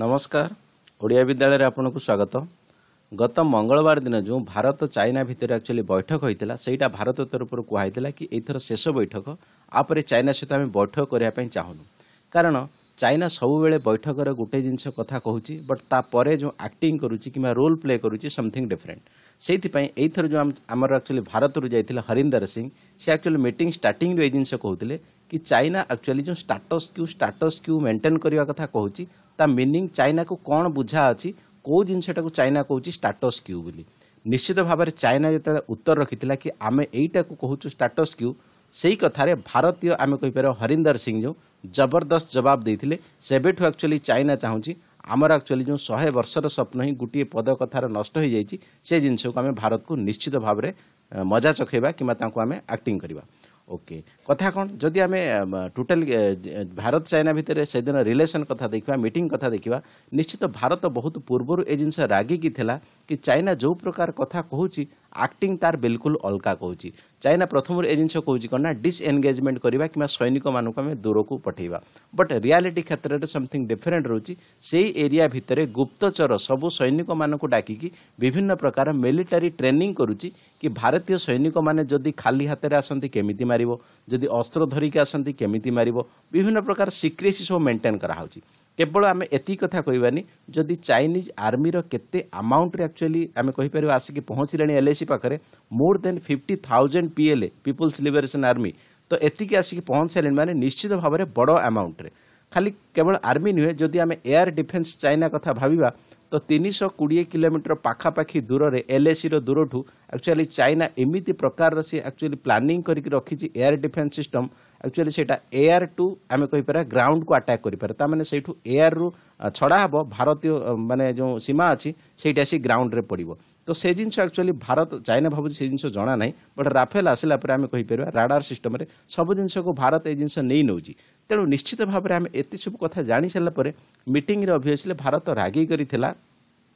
ନମସ୍କାର ଓଡ଼ିଆ ବିଦ୍ୟାଳୟରେ ଆପଣଙ୍କୁ ସ୍ୱାଗତ ଗତ ମଙ୍ଗଳବାର ଦିନ ଯେଉଁ ଭାରତ ଚାଇନା ଭିତରେ ଆକ୍ଚୁଆଲି ବୈଠକ ହୋଇଥିଲା ସେଇଟା ଭାରତ ତରଫରୁ କୁହାଯାଇଥିଲା କି ଏଇଥର ଶେଷ ବୈଠକ ଆପରେ ଚାଇନା ସହିତ ଆମେ ବୈଠକ କରିବା ପାଇଁ ଚାହୁଁନୁ କାରଣ ଚାଇନା ସବୁବେଳେ ବୈଠକରେ ଗୋଟେ ଜିନିଷ କଥା କହୁଛି ବଟ୍ ତାପରେ ଯେଉଁ ଆକ୍ଟିଂ କରୁଛି କିମ୍ବା ରୋଲ୍ ପ୍ଲେ କରୁଛି ସମଥିଙ୍ଗ୍ ଡିଫରେଣ୍ଟ ସେଇଥିପାଇଁ ଏଇଥର ଯେଉଁ ଆମର ଆକ୍ଚୁଆଲି ଭାରତରୁ ଯାଇଥିଲେ ହରିନ୍ଦର ସିଂ ସେ ଆକ୍ଚୁଆଲି ମିଟିଂ ଷ୍ଟାର୍ଟିଂରୁ ଏଇ ଜିନିଷ କହୁଥିଲେ କି ଚାଇନା ଆକ୍ଚୁଆଲି ଯେଉଁ status quo status quo maintain କରିବା କଥା କହୁଛି ତା ମିନିଂ ଚାଇନାକୁ କ'ଣ ବୁଝା ଅଛି କେଉଁ ଜିନିଷଟାକୁ ଚାଇନା କହୁଛି ଷ୍ଟାଟସ୍ କ୍ୟୁ ବୋଲି ନିଶ୍ଚିତ ଭାବରେ ଚାଇନା ଯେତେବେଳେ ଉତ୍ତର ରଖିଥିଲା କି ଆମେ ଏଇଟାକୁ କହୁଛୁ ଷ୍ଟାଟସ୍ କ୍ୟୁ ସେହି କଥାରେ ଭାରତୀୟ ଆମେ କହିପାରିବା ହରିନ୍ଦର ସିଂ ଯେଉଁ ଜବରଦସ୍ତ ଜବାବ ଦେଇଥିଲେ ସେବେଠୁ ଆକ୍ଚୁଆଲି ଚାଇନା ଚାହୁଁଛି ଆମର ଆକ୍ଚୁଆଲି ଯେଉଁ ଶହେ ବର୍ଷର ସ୍ୱପ୍ନ ହିଁ ଗୋଟିଏ ପଦ କଥାର ନଷ୍ଟ ହୋଇଯାଇଛି ସେ ଜିନିଷକୁ ଆମେ ଭାରତକୁ ନିଶ୍ଚିତ ଭାବରେ ମଜା ଚଖେଇବା କିମ୍ବା ତାଙ୍କୁ ଆମେ ଆକ୍ଟିଂ କରିବା ଓକେ କଥା କ'ଣ ଯଦି ଆମେ ଟୋଟାଲ ଭାରତ ଚାଇନା ଭିତରେ ସେଦିନ ରିଲେସନ କଥା ଦେଖିବା ମିଟିଂ କଥା ଦେଖିବା ନିଶ୍ଚିତ ଭାରତ ବହୁତ ପୂର୍ବରୁ ଏ ଜିନିଷ ରାଗିକି ଥିଲା କି ଚାଇନା ଯେଉଁ ପ୍ରକାର କଥା କହୁଛି ଆକ୍ଟିଙ୍ଗ ତାର ବିଲକୁଲ ଅଲଗା କହୁଛି ଚାଇନା ପ୍ରଥମରୁ ଏ ଜିନିଷ କହୁଛି କ'ଣ ନା ଡିସ୍ଏନ୍ଗେଜମେଣ୍ଟ କରିବା କିମ୍ବା ସୈନିକମାନଙ୍କୁ ଆମେ ଦୂରକୁ ପଠାଇବା ବଟ୍ ରିଆଲିଟି କ୍ଷେତ୍ରରେ ସମଥିଂ ଡିଫରେଣ୍ଟ ରହୁଛି ସେହି ଏରିଆ ଭିତରେ ଗୁପ୍ତଚର ସବୁ ସୈନିକମାନଙ୍କୁ ଡାକିକି ବିଭିନ୍ନ ପ୍ରକାର ମିଲିଟାରୀ ଟ୍ରେନିଂ କରୁଛି କି ଭାରତୀୟ ସୈନିକମାନେ ଯଦି ଖାଲି ହାତରେ ଆସନ୍ତି କେମିତି ମାରିବ ଯଦି ଅସ୍ତ୍ର ଧରିକି ଆସନ୍ତି କେମିତି ମାରିବ ବିଭିନ୍ନ ପ୍ରକାର ସିକ୍ରେସି ସବୁ ମେଣ୍ଟେନ୍ କରାହେଉଛି কেবল আমি এতিক কথা কহবানি যদি চাইনিজ আর্মির কেতে আমাউন্টরে আকচুয়ালি আমি কহিপার আসি পৌঁছলে এলএসি পাখে more than fifty thousand PLA people's liberation army তো এতিকি আসি পৌঁছলে মানে নিশ্চিত ভাবে বড় আমাউন্টে খালি কেবল আর্মি নুহে যদি আমি এয়ার ডিফেন্স চাইনা কথা ভাবিবা ତ ତିନିଶହ କୋଡ଼ିଏ କିଲୋମିଟର ପାଖାପାଖି ଦୂରରେ ଏଲ୍ଏସିର ଦୂରଠୁ ଆକ୍ଚୁଆଲି ଚାଇନା ଏମିତି ପ୍ରକାରର ସେ ଆକ୍ଚୁଆଲି ପ୍ଲାନିଂ କରିକି ରଖିଛି ଏୟାର ଡିଫେନ୍ସ ସିଷ୍ଟମ୍ ଆକ୍ଚୁଆଲି ସେଇଟା ଏୟାର ଟୁ ଆମେ କହିପାରିବା ଗ୍ରାଉଣ୍ଡକୁ ଆଟାକ୍ କରିପାରେ ତାମାନେ ସେଇଠୁ ଏୟାରରୁ ଛଡ଼ା ହେବ ଭାରତୀୟ ମାନେ ଯେଉଁ ସୀମା ଅଛି ସେଇଠି ଆସି ଗ୍ରାଉଣ୍ଡରେ ପଡ଼ିବ ତ ସେ ଜିନିଷ ଆକ୍ଚୁଆଲି ଭାରତ ଚାଇନା ଭାବୁଛି ସେ ଜିନିଷ ଜଣା ନାହିଁ ବଟ୍ ରାଫେଲ ଆସିଲା ପରେ ଆମେ କହିପାରିବା ରାଡାର ସିଷ୍ଟମରେ ସବୁ ଜିନିଷକୁ ଭାରତ ଏ ଜିନିଷ ନେଇ ନେଉଛି ତେଣୁ ନିଶ୍ଚିତ ଭାବରେ ଆମେ ଏତେ ସବୁ କଥା ଜାଣିସାରିଲା ପରେ ମିଟିଂରେ ଅଭିଅସଲି ଭାରତ ରାଗି କରିଥିଲା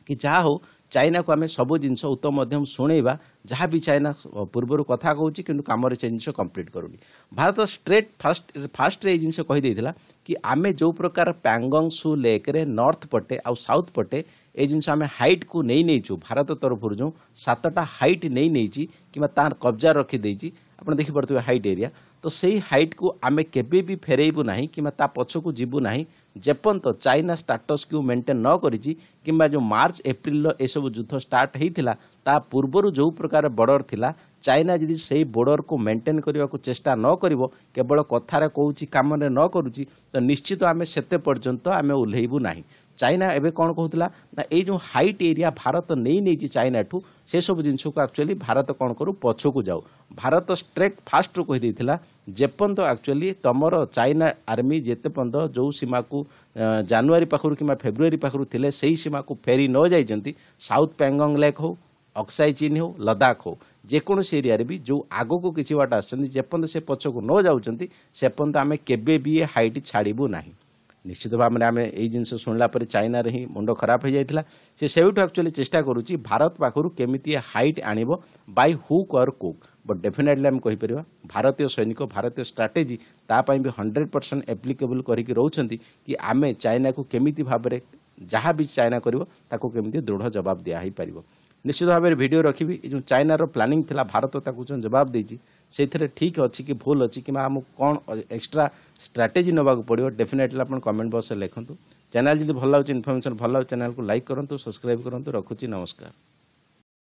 କି ଯାହା ହଉ ଚାଇନାକୁ ଆମେ ସବୁ ଜିନିଷ ଉତ୍ତମ ମଧ୍ୟମ ଶୁଣେଇବା ଯାହା ବି ଚାଇନା ପୂର୍ବରୁ କଥା କହୁଛି କିନ୍ତୁ କାମରେ ସେ ଜିନିଷ କମ୍ପ୍ଲିଟ୍ କରୁନି ଭାରତ ଷ୍ଟ୍ରେଟ୍ ଫାଷ୍ଟ ଫାଷ୍ଟରେ ଏଇ ଜିନିଷ କହିଦେଇଥିଲା କି ଆମେ ଯେଉଁ ପ୍ରକାର ପ୍ୟାଙ୍ଗଙ୍ଗ ସୁ ଲେକ୍ରେ ନର୍ଥ ପଟେ ଆଉ ସାଉଥ୍ ପଟେ ଏଇ ଜିନିଷ ଆମେ ହାଇଟ୍କୁ ନେଇ ନେଇଛୁ ଭାରତ ତରଫରୁ ଯେଉଁ ସାତଟା ହାଇଟ୍ ନେଇ ନେଇଛି କିମ୍ବା ତାର କବ୍ଜା ରଖିଦେଇଛି ଆପଣ ଦେଖିପାରୁଥିବେ ହାଇଟ୍ ଏରିଆ ତ ସେଇ ହାଇଟ୍କୁ ଆମେ କେବେ ବି ଫେରେଇବୁ ନାହିଁ କିମ୍ବା ତା ପଛକୁ ଯିବୁ ନାହିଁ ଯେପର୍ଯ୍ୟନ୍ତ ଚାଇନା ଷ୍ଟାଟସ୍ କ୍ୟୁ ମେଣ୍ଟେନ୍ ନ କରିଛି କିମ୍ବା ଯେଉଁ ମାର୍ଚ୍ଚ ଏପ୍ରିଲର ଏସବୁ ଯୁଦ୍ଧ ଷ୍ଟାର୍ଟ ହୋଇଥିଲା ତା ପୂର୍ବରୁ ଯେଉଁ ପ୍ରକାର ବର୍ଡର୍ ଥିଲା ଚାଇନା ଯଦି ସେହି ବର୍ଡର୍କୁ ମେଣ୍ଟେନ୍ କରିବାକୁ ଚେଷ୍ଟା ନ କରିବ କେବଳ କଥାରେ କହୁଛି କାମରେ ନ କରୁଛି ତ ନିଶ୍ଚିତ ଆମେ ସେତେ ପର୍ଯ୍ୟନ୍ତ ଆମେ ଓହ୍ଲେଇବୁ ନାହିଁ ଚାଇନା ଏବେ କ'ଣ କହୁଥିଲା ନା ଏଇ ଯେଉଁ ହାଇଟ୍ ଏରିଆ ଭାରତ ନେଇ ନେଇଛି ଚାଇନାଠୁ ସେସବୁ ଜିନିଷକୁ ଆକ୍ଚୁଆଲି ଭାରତ କ'ଣ କରୁ ପଛକୁ ଯାଉ ଭାରତ ଷ୍ଟ୍ରେକ୍ ଫାଷ୍ଟରୁ କହିଦେଇଥିଲା ଯେପର୍ଯ୍ୟନ୍ତ ଆକ୍ଚୁଆଲି ତୁମର ଚାଇନା ଆର୍ମି ଯେତେ ପର୍ଯ୍ୟନ୍ତ ଯେଉଁ ସୀମାକୁ ଜାନୁଆରୀ ପାଖରୁ କିମ୍ବା ଫେବୃଆରୀ ପାଖରୁ ଥିଲେ ସେହି ସୀମାକୁ ଫେରି ନ ଯାଇଛନ୍ତି ସାଉଥ୍ ପ୍ୟାଙ୍ଗଙ୍ଗ ଲେକ୍ ହେଉ ଅକ୍ସାଇ ଚୀନ୍ ହେଉ ଲଦାଖ ହେଉ ଯେକୌଣସି ଏରିଆରେ ବି ଯେଉଁ ଆଗକୁ କିଛି ବାଟ ଆସୁଛନ୍ତି ଯେପର୍ଯ୍ୟନ୍ତ ସେ ପଛକୁ ନ ଯାଉଛନ୍ତି ସେପର୍ଯ୍ୟନ୍ତ ଆମେ କେବେ ବି ଏ ହାଇଟ୍ ଛାଡ଼ିବୁ ନାହିଁ निश्चित ভাবে আমি এই জিনিস শুনলা পরে চাইনা رہی মন্ডো খারাপ হয়ে যাইতলা সে সব টু অ্যাকচুয়ালি চেষ্টা করুছি ভারত পাখরু কেমিতি হাইট আনিব বাই হুক অর কুক বাট ডিফিনেটলি আমি কই পারবা ভারতীয় সৈনিক ভারতীয় স্ট্র্যাটেজি তা পাই 100% एप्लीকেবল করি কি রৌচন্তি কি আমি চাইনা কো কেমিতি ভাবে যেখানে চাইনা করি তা কো কেমিতি দ্রুড় জবাব দিয়া হই পারিবো নিশ্চিত ভাবে ভিডিও রাখিবি যে চাইনার প্ল্যানিং থিলা ভারত তা কো জবাব দেজি সেই থরে ঠিক হচি কি ভুল হচি কি আমি কোন এক্সট্রা ଷ୍ଟ୍ରାଟେଜି ନେବାକୁ ପଡ଼ିବ ଡେଫିନେଟଲି ଆପଣ କମେଣ୍ଟ ବକ୍ସରେ ଲେଖନ୍ତୁ ଚ୍ୟାନେଲ ଯଦି ଭଲ ଲାଗୁଛି ଇନଫର୍ମେସନ୍ ଭଲ ଲାଗୁଛି ଚ୍ୟାନେଲକୁ ଲାଇକ୍ କରନ୍ତୁ ସବସ୍କ୍ରାଇବ୍ କରନ୍ତୁ ରଖୁଛି ନମସ୍କାର